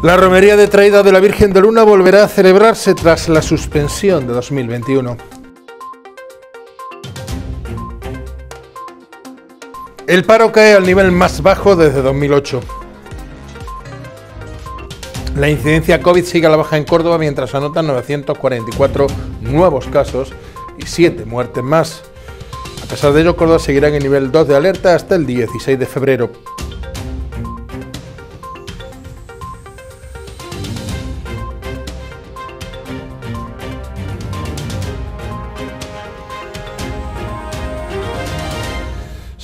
La romería de traída de la Virgen de Luna volverá a celebrarse tras la suspensión de 2021. El paro cae al nivel más bajo desde 2008. La incidencia COVID sigue a la baja en Córdoba mientras anotan 944 nuevos casos y 7 muertes más. A pesar de ello, Córdoba seguirá en el nivel 2 de alerta hasta el 16 de febrero.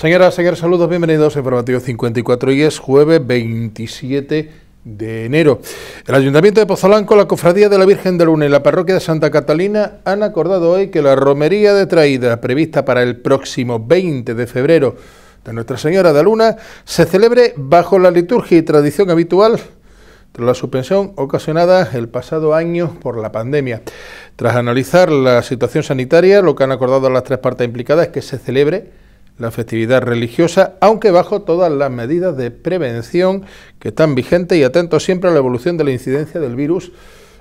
Señoras, señores, saludos, bienvenidos a Informativo 54 y es jueves 27 de enero. El Ayuntamiento de Pozolanco, la Cofradía de la Virgen de Luna y la Parroquia de Santa Catalina han acordado hoy que la romería de traída prevista para el próximo 20 de febrero de Nuestra Señora de Luna se celebre bajo la liturgia y tradición habitual tras la suspensión ocasionada el pasado año por la pandemia. Tras analizar la situación sanitaria, lo que han acordado las tres partes implicadas es que se celebre la festividad religiosa, aunque bajo todas las medidas de prevención que están vigentes y atentos siempre a la evolución de la incidencia del virus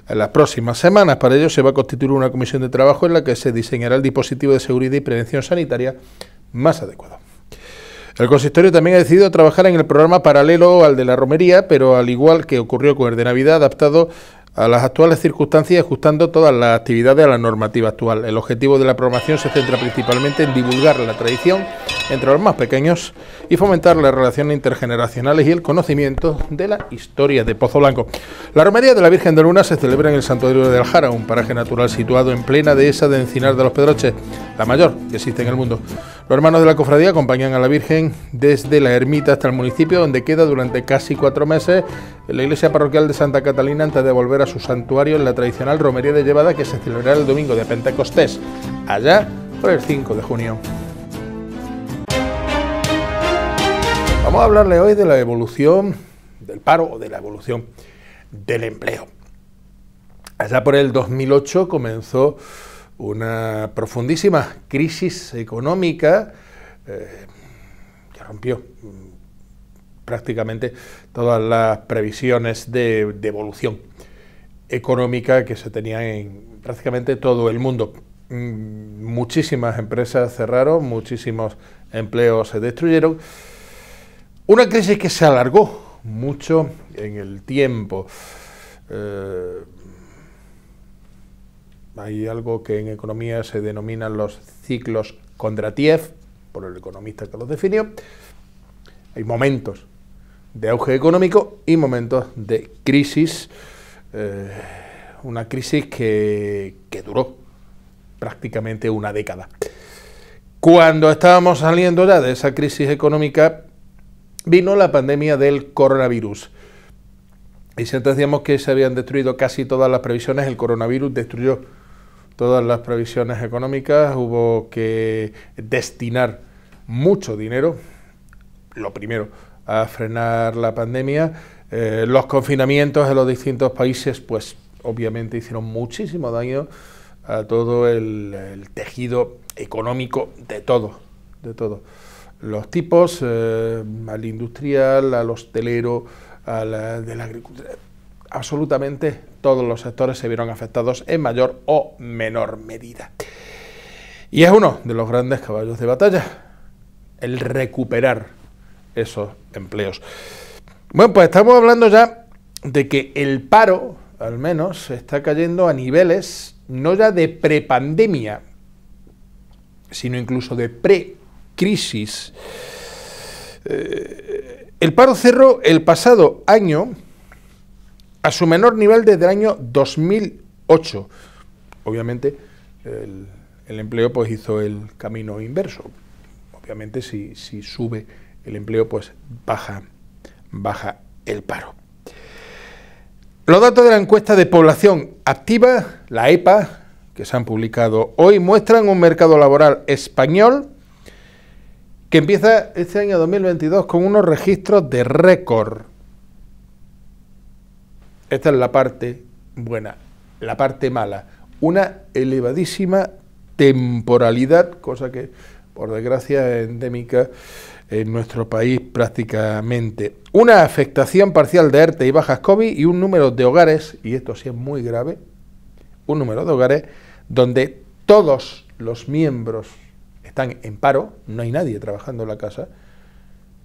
en las próximas semanas. Para ello se va a constituir una comisión de trabajo en la que se diseñará el dispositivo de seguridad y prevención sanitaria más adecuado. El consistorio también ha decidido trabajar en el programa paralelo al de la romería, pero al igual que ocurrió con el de Navidad, adaptado a las actuales circunstancias ajustando todas las actividades a la normativa actual. El objetivo de la programación se centra principalmente en divulgar la tradición entre los más pequeños y fomentar las relaciones intergeneracionales y el conocimiento de la historia de Pozo Blanco. La romería de la Virgen de Luna se celebra en el Santuario de Aljara, un paraje natural situado en plena dehesa de Encinar de los Pedroches, la mayor que existe en el mundo. Los hermanos de la cofradía acompañan a la Virgen desde la ermita hasta el municipio, donde queda durante casi cuatro meses en la iglesia parroquial de Santa Catalina antes de volver a su santuario en la tradicional romería de Llevada que se celebrará el domingo de Pentecostés, allá por el 5 de junio. Vamos a hablarle hoy de la evolución del paro o de la evolución del empleo. Allá por el 2008 comenzó una profundísima crisis económica eh, que rompió mm, prácticamente todas las previsiones de evolución económica que se tenía en prácticamente todo el mundo. Mm, muchísimas empresas cerraron, muchísimos empleos se destruyeron. Una crisis que se alargó mucho en el tiempo. Eh, hay algo que en economía se denominan los ciclos Kondratiev, por el economista que los definió. Hay momentos de auge económico y momentos de crisis eh, una crisis que, que duró prácticamente una década. Cuando estábamos saliendo ya de esa crisis económica, vino la pandemia del coronavirus. Y si decíamos que se habían destruido casi todas las previsiones, el coronavirus destruyó todas las previsiones económicas, hubo que destinar mucho dinero, lo primero, a frenar la pandemia, eh, los confinamientos en los distintos países, pues obviamente hicieron muchísimo daño a todo el, tejido económico de todo, de todo. Los tipos, eh, al industrial, al hostelero, al de la agricultura, absolutamente todos los sectores se vieron afectados en mayor o menor medida. Y es uno de los grandes caballos de batalla, el recuperar esos empleos. Bueno, pues estamos hablando ya de que el paro, al menos, está cayendo a niveles no ya de prepandemia, sino incluso de pre-crisis. Eh, el paro cerró el pasado año a su menor nivel desde el año 2008. Obviamente, el, empleo pues hizo el camino inverso. Obviamente, si, si sube el empleo, pues baja baja el paro. Los datos de la encuesta de población activa, la EPA, que se han publicado hoy, muestran un mercado laboral español que empieza este año 2022 con unos registros de récord. Esta es la parte buena, la parte mala. Una elevadísima temporalidad, cosa que por desgracia, endémica en nuestro país prácticamente. Una afectación parcial de ERTE y bajas COVID y un número de hogares, y esto sí es muy grave, un número de hogares donde todos los miembros están en paro, no hay nadie trabajando en la casa,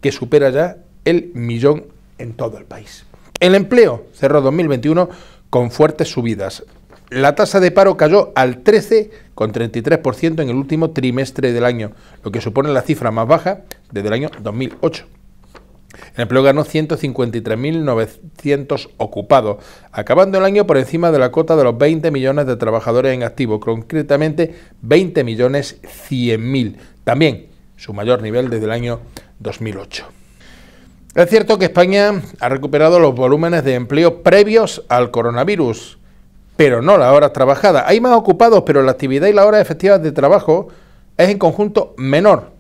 que supera ya el millón en todo el país. El empleo cerró 2021 con fuertes subidas. La tasa de paro cayó al 13,33% en el último trimestre del año, lo que supone la cifra más baja desde el año 2008. El empleo ganó 153.900 ocupados, acabando el año por encima de la cota de los 20 millones de trabajadores en activo, concretamente 20 millones mil, también su mayor nivel desde el año 2008. Es cierto que España ha recuperado los volúmenes de empleo previos al coronavirus, pero no las horas trabajadas. Hay más ocupados, pero la actividad y las horas efectivas de trabajo es en conjunto menor.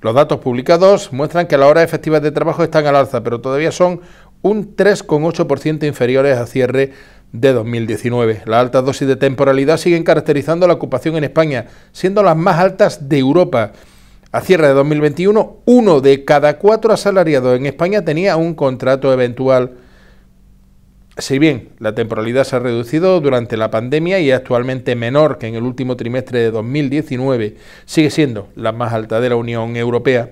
Los datos publicados muestran que las horas efectivas de trabajo están al alza, pero todavía son un 3,8% inferiores a cierre de 2019. Las altas dosis de temporalidad siguen caracterizando la ocupación en España, siendo las más altas de Europa. A cierre de 2021, uno de cada cuatro asalariados en España tenía un contrato eventual. Si bien la temporalidad se ha reducido durante la pandemia y actualmente menor que en el último trimestre de 2019, sigue siendo la más alta de la Unión Europea.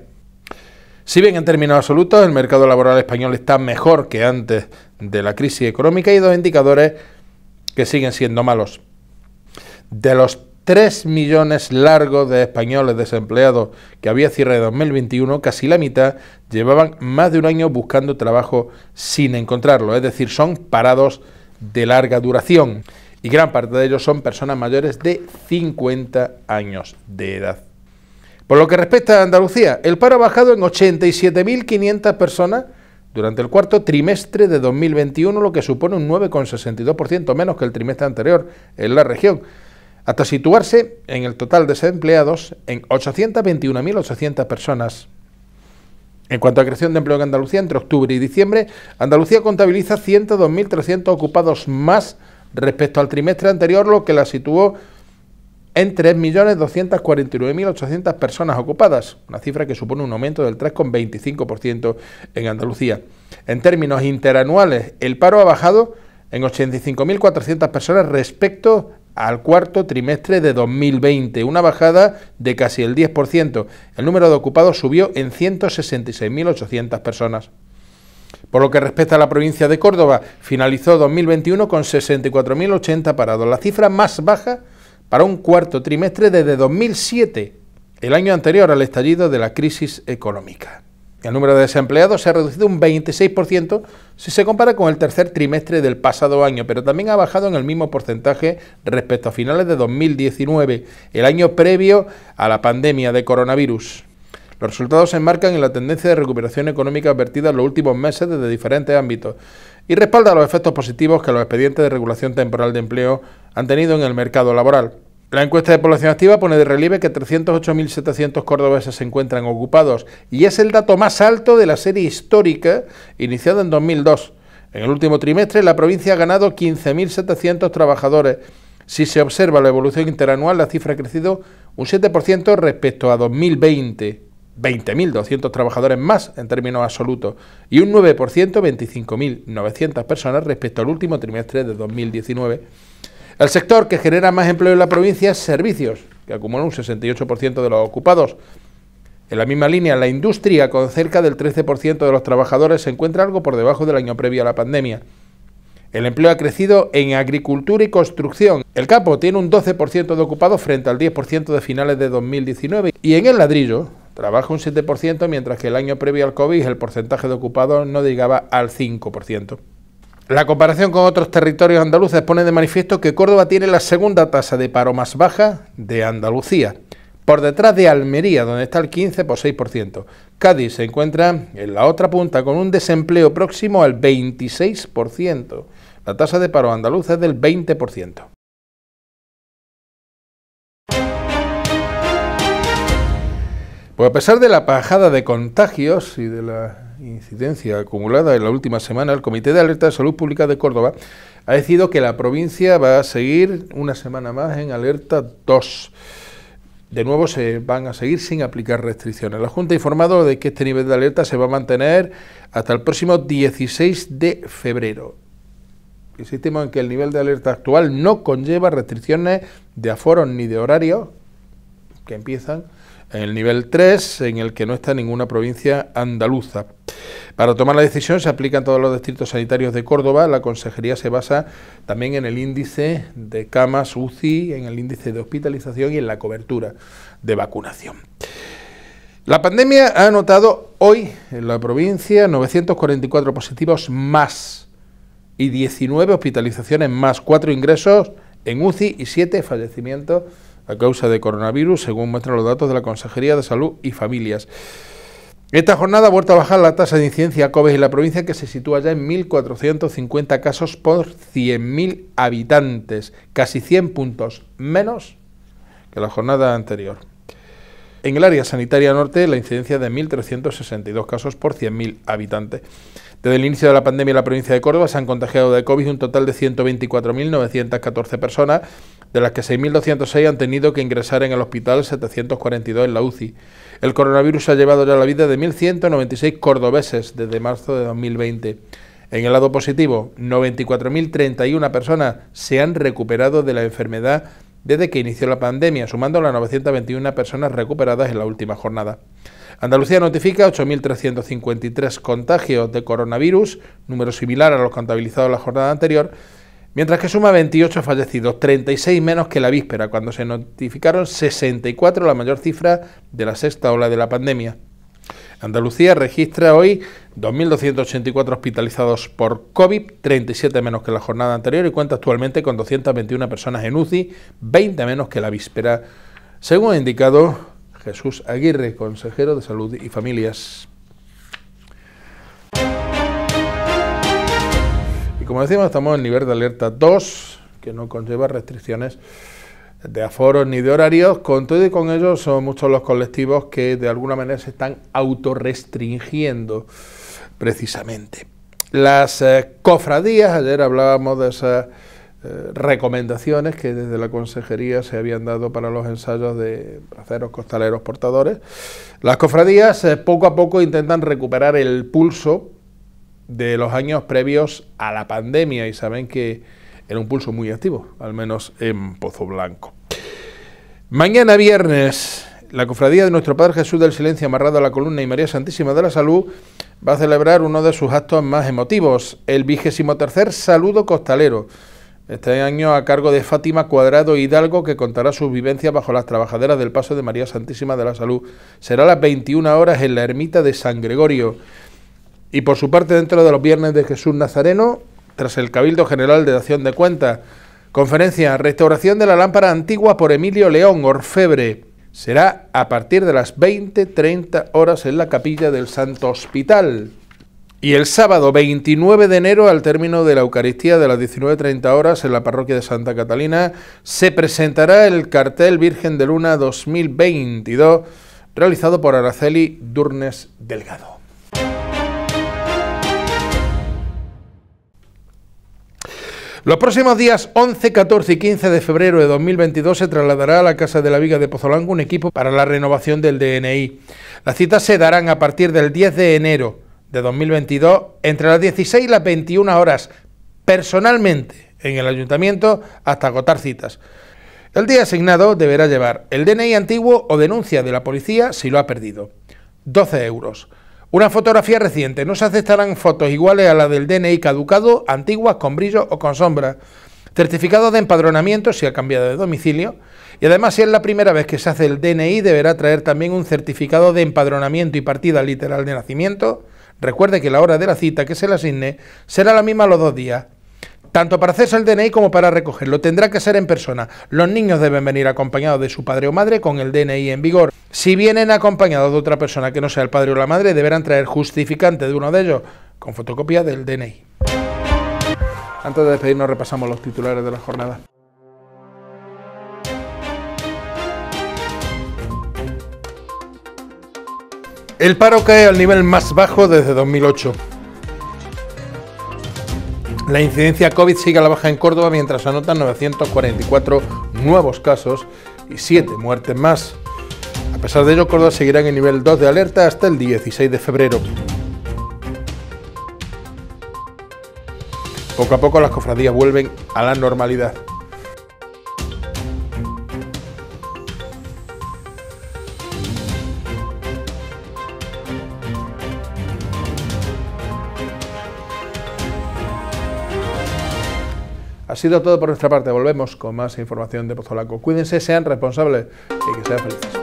Si bien en términos absolutos el mercado laboral español está mejor que antes de la crisis económica, hay dos indicadores que siguen siendo malos. De los 3 millones largos de españoles desempleados que había cierre de 2021, casi la mitad llevaban más de un año buscando trabajo sin encontrarlo, es decir, son parados de larga duración y gran parte de ellos son personas mayores de 50 años de edad. Por lo que respecta a Andalucía, el paro ha bajado en 87.500 personas durante el cuarto trimestre de 2021, lo que supone un 9,62% menos que el trimestre anterior en la región hasta situarse en el total de desempleados en 821.800 personas. En cuanto a creación de empleo en Andalucía, entre octubre y diciembre, Andalucía contabiliza 102.300 ocupados más respecto al trimestre anterior, lo que la situó en 3.249.800 personas ocupadas, una cifra que supone un aumento del 3,25% en Andalucía. En términos interanuales, el paro ha bajado en 85.400 personas respecto al cuarto trimestre de 2020, una bajada de casi el 10%. El número de ocupados subió en 166.800 personas. Por lo que respecta a la provincia de Córdoba, finalizó 2021 con 64.080 parados, la cifra más baja para un cuarto trimestre desde 2007, el año anterior al estallido de la crisis económica. El número de desempleados se ha reducido un 26% si se compara con el tercer trimestre del pasado año, pero también ha bajado en el mismo porcentaje respecto a finales de 2019, el año previo a la pandemia de coronavirus. Los resultados se enmarcan en la tendencia de recuperación económica advertida en los últimos meses desde diferentes ámbitos y respalda los efectos positivos que los expedientes de regulación temporal de empleo han tenido en el mercado laboral. La encuesta de población activa pone de relieve que 308.700 cordobeses se encuentran ocupados y es el dato más alto de la serie histórica iniciada en 2002. En el último trimestre la provincia ha ganado 15.700 trabajadores. Si se observa la evolución interanual, la cifra ha crecido un 7% respecto a 2020. 20.200 trabajadores más en términos absolutos y un 9%, 25.900 personas respecto al último trimestre de 2019. El sector que genera más empleo en la provincia es servicios, que acumula un 68% de los ocupados. En la misma línea, la industria, con cerca del 13% de los trabajadores, se encuentra algo por debajo del año previo a la pandemia. El empleo ha crecido en agricultura y construcción. El campo tiene un 12% de ocupados frente al 10% de finales de 2019. Y en el ladrillo trabaja un 7%, mientras que el año previo al COVID el porcentaje de ocupados no llegaba al 5%. La comparación con otros territorios andaluces pone de manifiesto que Córdoba tiene la segunda tasa de paro más baja de Andalucía, por detrás de Almería, donde está el 15 por 6%. Cádiz se encuentra en la otra punta con un desempleo próximo al 26%. La tasa de paro andaluza es del 20%. Pues a pesar de la pajada de contagios y de la incidencia acumulada en la última semana, el Comité de Alerta de Salud Pública de Córdoba ha decidido que la provincia va a seguir una semana más en alerta 2. De nuevo se van a seguir sin aplicar restricciones. La Junta ha informado de que este nivel de alerta se va a mantener hasta el próximo 16 de febrero. Insistimos en que el nivel de alerta actual no conlleva restricciones de aforos ni de horarios que empiezan en el nivel 3, en el que no está ninguna provincia andaluza. Para tomar la decisión se aplican todos los distritos sanitarios de Córdoba. La consejería se basa también en el índice de camas UCI, en el índice de hospitalización y en la cobertura de vacunación. La pandemia ha anotado hoy en la provincia 944 positivos más y 19 hospitalizaciones más, 4 ingresos en UCI y 7 fallecimientos a causa de coronavirus, según muestran los datos de la Consejería de Salud y Familias. Esta jornada ha vuelto a bajar la tasa de incidencia COVID en la provincia que se sitúa ya en 1.450 casos por 100.000 habitantes, casi 100 puntos menos que la jornada anterior. En el área sanitaria norte la incidencia de 1.362 casos por 100.000 habitantes. Desde el inicio de la pandemia en la provincia de Córdoba se han contagiado de COVID un total de 124.914 personas, de las que 6.206 han tenido que ingresar en el hospital 742 en la UCI. El coronavirus ha llevado ya la vida de 1.196 cordobeses desde marzo de 2020. En el lado positivo, 94.031 personas se han recuperado de la enfermedad desde que inició la pandemia, sumando las 921 personas recuperadas en la última jornada. Andalucía notifica 8.353 contagios de coronavirus, número similar a los contabilizados la jornada anterior, mientras que suma 28 fallecidos, 36 menos que la víspera, cuando se notificaron 64, la mayor cifra de la sexta ola de la pandemia. Andalucía registra hoy 2.284 hospitalizados por COVID, 37 menos que la jornada anterior y cuenta actualmente con 221 personas en UCI, 20 menos que la víspera, según ha indicado Jesús Aguirre, consejero de Salud y Familias como decimos, estamos en nivel de alerta 2, que no conlleva restricciones de aforos ni de horarios. Con todo y con ello, son muchos los colectivos que de alguna manera se están autorrestringiendo precisamente. Las eh, cofradías, ayer hablábamos de esas eh, recomendaciones que desde la consejería se habían dado para los ensayos de braceros, costaleros, portadores. Las cofradías eh, poco a poco intentan recuperar el pulso de los años previos a la pandemia y saben que era un pulso muy activo, al menos en Pozo Blanco. Mañana viernes, la cofradía de nuestro Padre Jesús del Silencio amarrado a la columna y María Santísima de la Salud va a celebrar uno de sus actos más emotivos, el vigésimo tercer Saludo Costalero. Este año a cargo de Fátima Cuadrado Hidalgo, que contará sus vivencias bajo las trabajaderas del paso de María Santísima de la Salud. Será a las 21 horas en la ermita de San Gregorio. Y por su parte, dentro de los viernes de Jesús Nazareno, tras el Cabildo General de Dación de Cuentas, conferencia Restauración de la Lámpara Antigua por Emilio León, Orfebre. Será a partir de las 20.30 horas en la capilla del Santo Hospital. Y el sábado 29 de enero, al término de la Eucaristía de las 19.30 horas en la parroquia de Santa Catalina, se presentará el cartel Virgen de Luna 2022, realizado por Araceli Durnes Delgado. Los próximos días 11, 14 y 15 de febrero de 2022 se trasladará a la Casa de la Viga de Pozolango un equipo para la renovación del DNI. Las citas se darán a partir del 10 de enero de 2022 entre las 16 y las 21 horas personalmente en el ayuntamiento hasta agotar citas. El día asignado deberá llevar el DNI antiguo o denuncia de la policía si lo ha perdido. 12 euros. Una fotografía reciente. No se aceptarán fotos iguales a la del DNI caducado, antiguas, con brillo o con sombra. Certificado de empadronamiento si ha cambiado de domicilio. Y además, si es la primera vez que se hace el DNI, deberá traer también un certificado de empadronamiento y partida literal de nacimiento. Recuerde que la hora de la cita que se le asigne será la misma los dos días, tanto para hacerse el DNI como para recogerlo. Tendrá que ser en persona. Los niños deben venir acompañados de su padre o madre con el DNI en vigor. Si vienen acompañados de otra persona que no sea el padre o la madre, deberán traer justificante de uno de ellos con fotocopia del DNI. Antes de despedirnos repasamos los titulares de la jornada. El paro cae al nivel más bajo desde 2008. La incidencia COVID sigue a la baja en Córdoba mientras anotan 944 nuevos casos y 7 muertes más. A pesar de ello, Córdoba seguirá en el nivel 2 de alerta hasta el 16 de febrero. Poco a poco las cofradías vuelven a la normalidad. sido todo por nuestra parte. Volvemos con más información de Pozolaco. Cuídense, sean responsables y que sean felices.